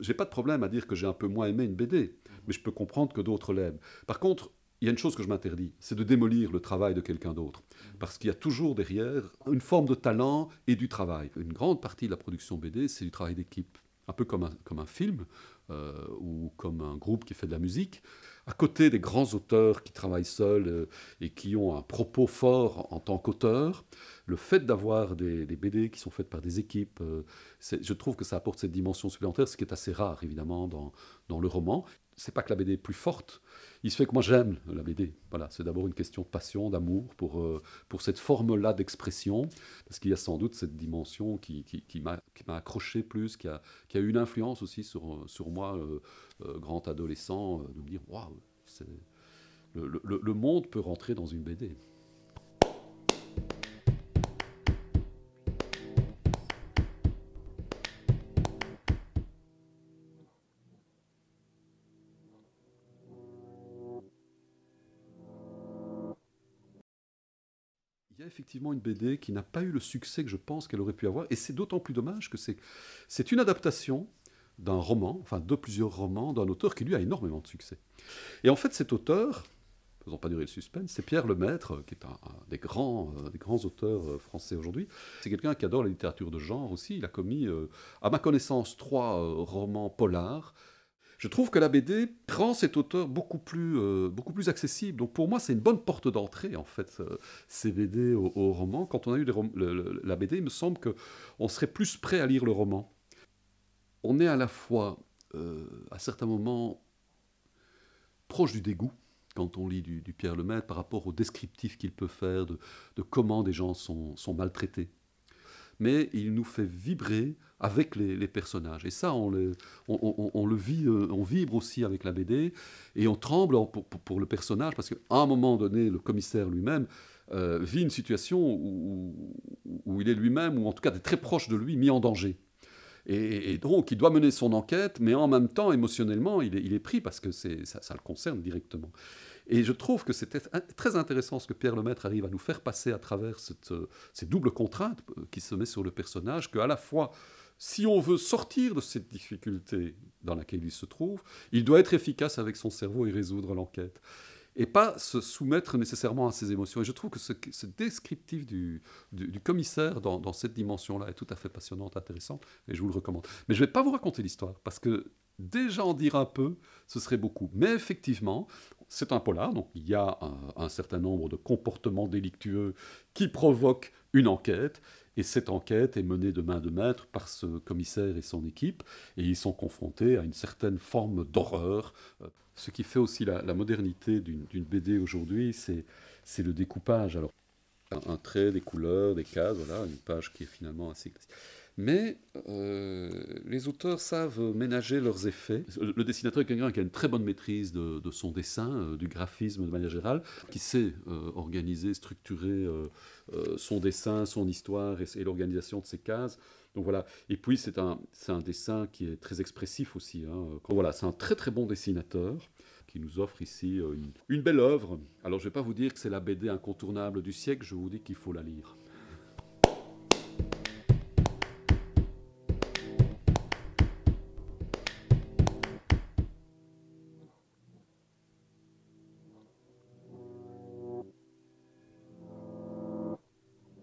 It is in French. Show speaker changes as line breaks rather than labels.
j'ai pas de problème à dire que j'ai un peu moins aimé une BD, mais je peux comprendre que d'autres l'aiment. Par contre, il y a une chose que je m'interdis, c'est de démolir le travail de quelqu'un d'autre. Parce qu'il y a toujours derrière une forme de talent et du travail. Une grande partie de la production BD, c'est du travail d'équipe. Un peu comme un film, euh, ou comme un groupe qui fait de la musique, à côté des grands auteurs qui travaillent seuls euh, et qui ont un propos fort en tant qu'auteur, le fait d'avoir des, BD qui sont faites par des équipes, euh, je trouve que ça apporte cette dimension supplémentaire, ce qui est assez rare évidemment dans, dans le roman. C'est pas que la BD est plus forte, il se fait que moi j'aime la BD. Voilà, c'est d'abord une question de passion, d'amour pour, pour cette forme-là d'expression, parce qu'il y a sans doute cette dimension qui, qui, m'a accroché plus, qui a, qui a eu une influence aussi sur, sur moi. Euh, euh, grand adolescent, euh, de me dire waouh, le, le monde peut rentrer dans une BD. Il y a effectivement une BD qui n'a pas eu le succès que je pense qu'elle aurait pu avoir, et c'est d'autant plus dommage que c'est une adaptation d'un roman, enfin de plusieurs romans, d'un auteur qui lui a énormément de succès. Et en fait, cet auteur, faisons pas durer le suspense, c'est Pierre Lemaître, qui est un, des, grands, euh, des grands auteurs euh, français aujourd'hui. C'est quelqu'un qui adore la littérature de genre aussi. Il a commis, euh, à ma connaissance, trois romans polars. Je trouve que la BD rend cet auteur beaucoup plus, beaucoup plus accessible. Donc pour moi, c'est une bonne porte d'entrée, en fait, ces BD au, roman. Quand on a eu la BD, il me semble qu'on serait plus prêt à lire le roman on est à la fois, euh, à certains moments, proche du dégoût, quand on lit du, Pierre Lemaître, par rapport au descriptif qu'il peut faire de, comment des gens sont, maltraités. Mais il nous fait vibrer avec les, personnages. Et ça, on, le vit, euh, on vibre aussi avec la BD, et on tremble oh, pour, le personnage, parce qu'à un moment donné, le commissaire lui-même euh, vit une situation où, il est lui-même, ou en tout cas très proche de lui, mis en danger. Et, donc, il doit mener son enquête, mais en même temps, émotionnellement, il est, pris parce que ça, le concerne directement. Et je trouve que c'est très intéressant ce que Pierre Lemaître arrive à nous faire passer à travers cette, ces doubles contraintes euh, qui se met sur le personnage, qu'à la fois, si on veut sortir de cette difficulté dans laquelle il se trouve, il doit être efficace avec son cerveau et résoudre l'enquête et pas se soumettre nécessairement à ses émotions. Et je trouve que ce, descriptif du, commissaire dans, cette dimension-là est tout à fait passionnant, intéressant, et je vous le recommande. Mais je ne vais pas vous raconter l'histoire, parce que déjà en dire un peu, ce serait beaucoup. Mais effectivement, c'est un polar, donc il y a un certain nombre de comportements délictueux qui provoquent une enquête, et cette enquête est menée de main de maître par ce commissaire et son équipe, et ils sont confrontés à une certaine forme d'horreur. Euh, ce qui fait aussi la, modernité d'une BD aujourd'hui, c'est le découpage. Alors, un, trait, des couleurs, des cases, voilà, une page qui est finalement assez classique mais euh, les auteurs savent ménager leurs effets. Le dessinateur est quelqu'un qui a une très bonne maîtrise de, son dessin, euh, du graphisme de manière générale, qui sait euh, organiser, structurer son dessin, son histoire et, l'organisation de ses cases. Donc voilà. Et puis c'est un, dessin qui est très expressif aussi. Hein. Voilà, c'est un très très bon dessinateur qui nous offre ici une, une belle œuvre. Alors je ne vais pas vous dire que c'est la BD incontournable du siècle, je vous dis qu'il faut la lire.